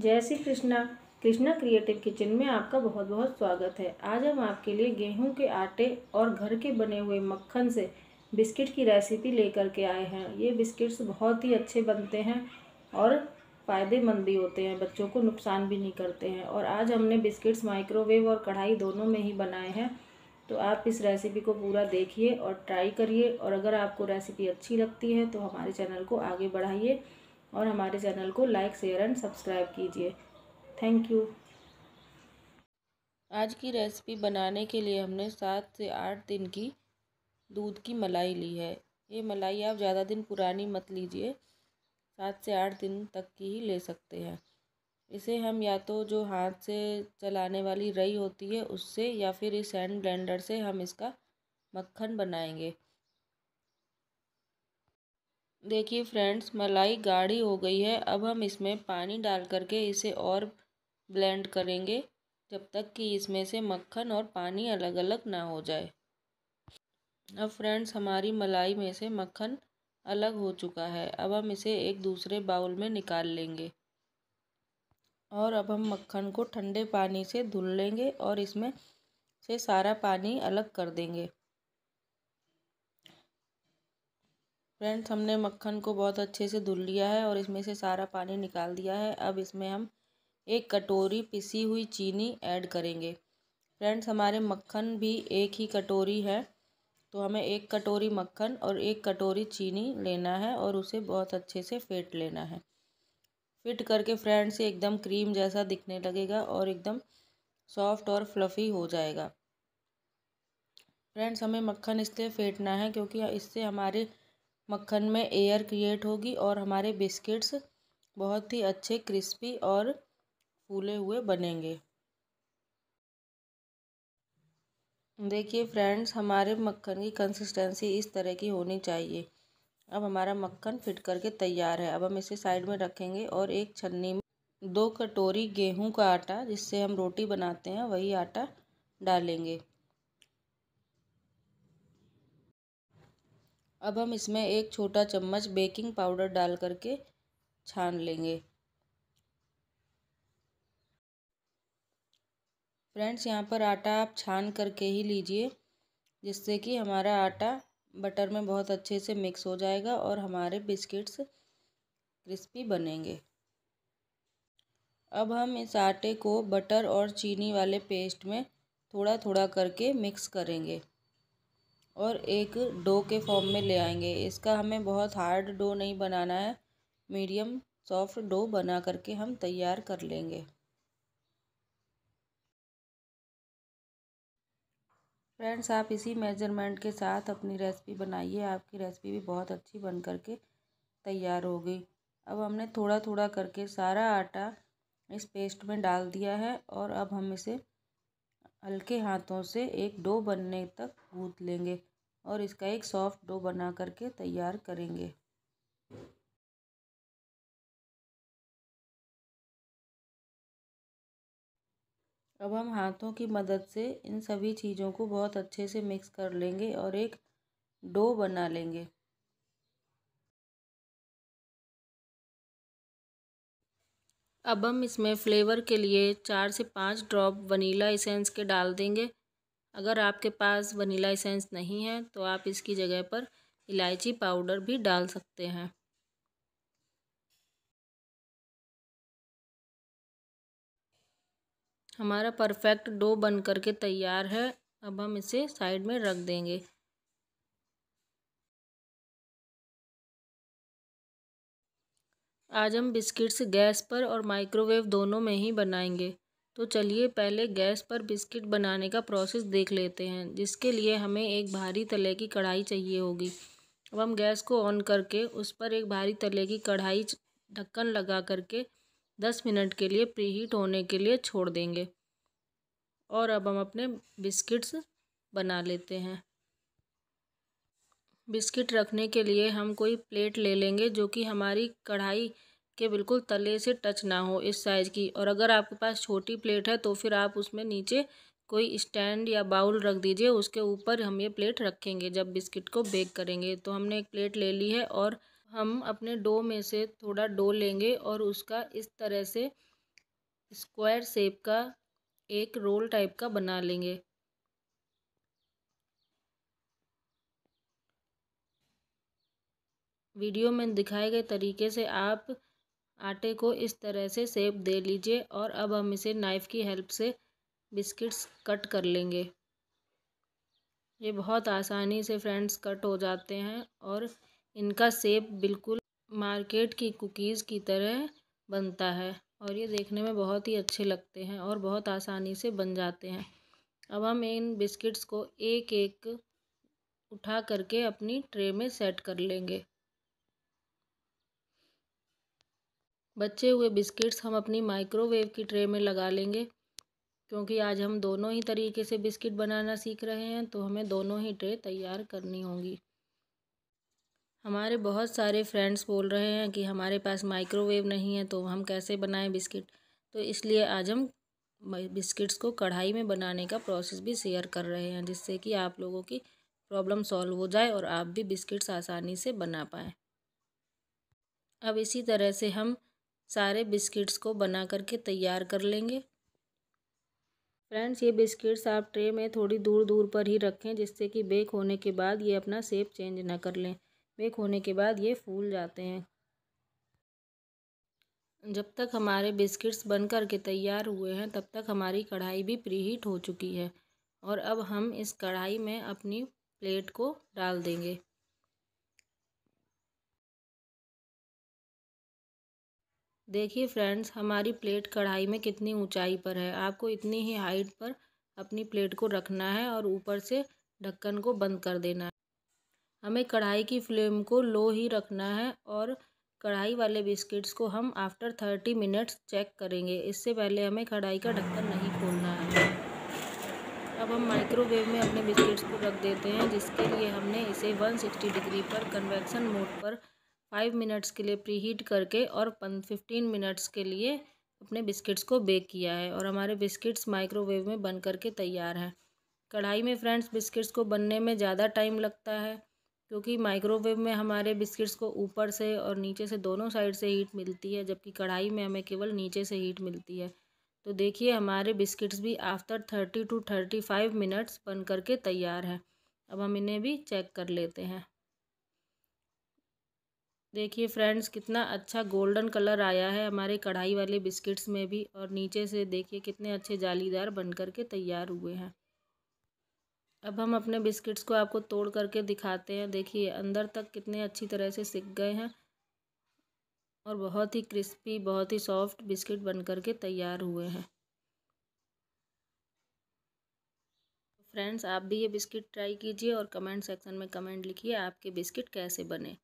जय Shri Krishna Krishna creative kitchen में आपका बहुत बहुत स्वागत है आज हम आपके लिए गेहूं के आटे और घर के बने हुए मक्खन से बिस्किट की रेसिपी लेकर के आए हैं ये बिस्किट्स बहुत ही अच्छे बनते हैं और फ़ायदेमंद भी होते हैं बच्चों को नुकसान भी नहीं करते हैं और आज हमने बिस्किट्स माइक्रोवेव और कढ़ाई दोनों में ही बनाए हैं तो आप इस रेसिपी को पूरा देखिए और ट्राई करिए और अगर आपको रेसिपी अच्छी लगती है तो हमारे चैनल को आगे बढ़ाइए और हमारे चैनल को लाइक शेयर एंड सब्सक्राइब कीजिए थैंक यू आज की रेसिपी बनाने के लिए हमने सात से आठ दिन की दूध की मलाई ली है ये मलाई आप ज़्यादा दिन पुरानी मत लीजिए सात से आठ दिन तक की ही ले सकते हैं इसे हम या तो जो हाथ से चलाने वाली रई होती है उससे या फिर इस हैंड ब्लेंडर से हम इसका मक्खन बनाएंगे देखिए फ्रेंड्स मलाई गाढ़ी हो गई है अब हम इसमें पानी डाल करके इसे और ब्लेंड करेंगे जब तक कि इसमें से मक्खन और पानी अलग अलग ना हो जाए अब फ्रेंड्स हमारी मलाई में से मक्खन अलग हो चुका है अब हम इसे एक दूसरे बाउल में निकाल लेंगे और अब हम मक्खन को ठंडे पानी से धुल लेंगे और इसमें से सारा पानी अलग कर देंगे फ्रेंड्स हमने मक्खन को बहुत अच्छे से धुल लिया है और इसमें से सारा पानी निकाल दिया है अब इसमें हम एक कटोरी पिसी हुई चीनी ऐड करेंगे फ्रेंड्स हमारे मक्खन भी एक ही कटोरी है तो हमें एक कटोरी मक्खन और एक कटोरी चीनी लेना है और उसे बहुत अच्छे से फेंट लेना है फिट करके फ्रेंड्स एकदम क्रीम जैसा दिखने लगेगा और एकदम सॉफ्ट और फ्लफ़ी हो जाएगा फ्रेंड्स हमें मक्खन इसलिए फेंटना है क्योंकि इससे हमारे मक्खन में एयर क्रिएट होगी और हमारे बिस्किट्स बहुत ही अच्छे क्रिस्पी और फूले हुए बनेंगे देखिए फ्रेंड्स हमारे मक्खन की कंसिस्टेंसी इस तरह की होनी चाहिए अब हमारा मक्खन फिट करके तैयार है अब हम इसे साइड में रखेंगे और एक छन्नी में दो कटोरी गेहूं का आटा जिससे हम रोटी बनाते हैं वही आटा डालेंगे अब हम इसमें एक छोटा चम्मच बेकिंग पाउडर डाल करके छान लेंगे फ्रेंड्स यहाँ पर आटा आप छान करके ही लीजिए जिससे कि हमारा आटा बटर में बहुत अच्छे से मिक्स हो जाएगा और हमारे बिस्किट्स क्रिस्पी बनेंगे अब हम इस आटे को बटर और चीनी वाले पेस्ट में थोड़ा थोड़ा करके मिक्स करेंगे और एक डो के फॉर्म में ले आएंगे इसका हमें बहुत हार्ड डो नहीं बनाना है मीडियम सॉफ्ट डो बना करके हम तैयार कर लेंगे फ्रेंड्स आप इसी मेजरमेंट के साथ अपनी रेसिपी बनाइए आपकी रेसिपी भी बहुत अच्छी बन करके तैयार होगी अब हमने थोड़ा थोड़ा करके सारा आटा इस पेस्ट में डाल दिया है और अब हम इसे हल्के हाथों से एक डो बनने तक गूँथ लेंगे और इसका एक सॉफ्ट डो बना करके तैयार करेंगे अब हम हाथों की मदद से इन सभी चीज़ों को बहुत अच्छे से मिक्स कर लेंगे और एक डो बना लेंगे अब हम इसमें फ़्लेवर के लिए चार से पाँच ड्रॉप वनीला इसेंस के डाल देंगे अगर आपके पास वनीला इसेंस नहीं है तो आप इसकी जगह पर इलायची पाउडर भी डाल सकते हैं हमारा परफेक्ट डो बन करके तैयार है अब हम इसे साइड में रख देंगे आज हम बिस्किट्स गैस पर और माइक्रोवेव दोनों में ही बनाएंगे तो चलिए पहले गैस पर बिस्किट बनाने का प्रोसेस देख लेते हैं जिसके लिए हमें एक भारी तले की कढ़ाई चाहिए होगी अब हम गैस को ऑन करके उस पर एक भारी तले की कढ़ाई ढक्कन लगा करके दस मिनट के लिए प्रीहीट होने के लिए छोड़ देंगे और अब हम अपने बिस्किट्स बना लेते हैं बिस्किट रखने के लिए हम कोई प्लेट ले लेंगे जो कि हमारी कढ़ाई के बिल्कुल तले से टच ना हो इस साइज़ की और अगर आपके पास छोटी प्लेट है तो फिर आप उसमें नीचे कोई स्टैंड या बाउल रख दीजिए उसके ऊपर हम ये प्लेट रखेंगे जब बिस्किट को बेक करेंगे तो हमने एक प्लेट ले ली है और हम अपने डो में से थोड़ा डो लेंगे और उसका इस तरह से स्क्वायर शेप का एक रोल टाइप का बना लेंगे वीडियो में दिखाए गए तरीके से आप आटे को इस तरह से सेप दे लीजिए और अब हम इसे नाइफ़ की हेल्प से बिस्किट्स कट कर लेंगे ये बहुत आसानी से फ्रेंड्स कट हो जाते हैं और इनका सेप बिल्कुल मार्केट की कुकीज़ की तरह बनता है और ये देखने में बहुत ही अच्छे लगते हैं और बहुत आसानी से बन जाते हैं अब हम इन बिस्किट्स को एक एक उठा करके अपनी ट्रे में सेट कर लेंगे बचे हुए बिस्किट्स हम अपनी माइक्रोवेव की ट्रे में लगा लेंगे क्योंकि आज हम दोनों ही तरीके से बिस्किट बनाना सीख रहे हैं तो हमें दोनों ही ट्रे तैयार करनी होगी हमारे बहुत सारे फ्रेंड्स बोल रहे हैं कि हमारे पास माइक्रोवेव नहीं है तो हम कैसे बनाएं बिस्किट तो इसलिए आज हम बिस्किट्स को कढ़ाई में बनाने का प्रोसेस भी शेयर कर रहे हैं जिससे कि आप लोगों की प्रॉब्लम सॉल्व हो जाए और आप भी बिस्किट्स आसानी से बना पाएँ अब इसी तरह से हम सारे बिस्किट्स को बना करके तैयार कर लेंगे फ्रेंड्स ये बिस्किट्स आप ट्रे में थोड़ी दूर दूर पर ही रखें जिससे कि बेक होने के बाद ये अपना सेप चेंज ना कर लें बेक होने के बाद ये फूल जाते हैं जब तक हमारे बिस्किट्स बन कर के तैयार हुए हैं तब तक हमारी कढ़ाई भी प्री हीट हो चुकी है और अब हम इस कढ़ाई में अपनी प्लेट को डाल देंगे देखिए फ्रेंड्स हमारी प्लेट कढ़ाई में कितनी ऊंचाई पर है आपको इतनी ही हाइट पर अपनी प्लेट को रखना है और ऊपर से ढक्कन को बंद कर देना है हमें कढ़ाई की फ्लेम को लो ही रखना है और कढ़ाई वाले बिस्किट्स को हम आफ्टर थर्टी मिनट्स चेक करेंगे इससे पहले हमें कढ़ाई का ढक्कन नहीं खोलना है अब हम माइक्रोवेव में अपने बिस्किट्स को रख देते हैं जिसके लिए हमने इसे 160 डिग्री पर कन्वेक्शन मोड पर फाइव मिनट्स के लिए प्री हीट करके और फिफ्टीन मिनट्स के लिए अपने बिस्किट्स को बेक किया है और हमारे बिस्किट्स माइक्रोवेव में बन करके तैयार हैं कढ़ाई में फ्रेंड्स बिस्किट्स को बनने में ज़्यादा टाइम लगता है क्योंकि माइक्रोवेव में हमारे बिस्किट्स को ऊपर से और नीचे से दोनों साइड से हीट मिलती है जबकि कढ़ाई में हमें केवल नीचे से हीट मिलती है तो देखिए हमारे बिस्किट्स भी after thirty two thirty five minutes बन करके तैयार हैं अब हम इन्हें भी चेक कर लेते हैं देखिए फ्रेंड्स कितना अच्छा गोल्डन कलर आया है हमारे कढ़ाई वाले बिस्किट्स में भी और नीचे से देखिए कितने अच्छे जालीदार बन कर के तैयार हुए हैं अब हम अपने बिस्किट्स को आपको तोड़ करके दिखाते हैं देखिए अंदर तक कितने अच्छी तरह से सिक गए हैं और बहुत ही क्रिस्पी बहुत ही सॉफ्ट बिस्किट बन कर के तैयार हुए हैं फ्रेंड्स आप भी ये बिस्किट ट्राई कीजिए और कमेंट सेक्शन में कमेंट लिखिए आपके बिस्किट कैसे बने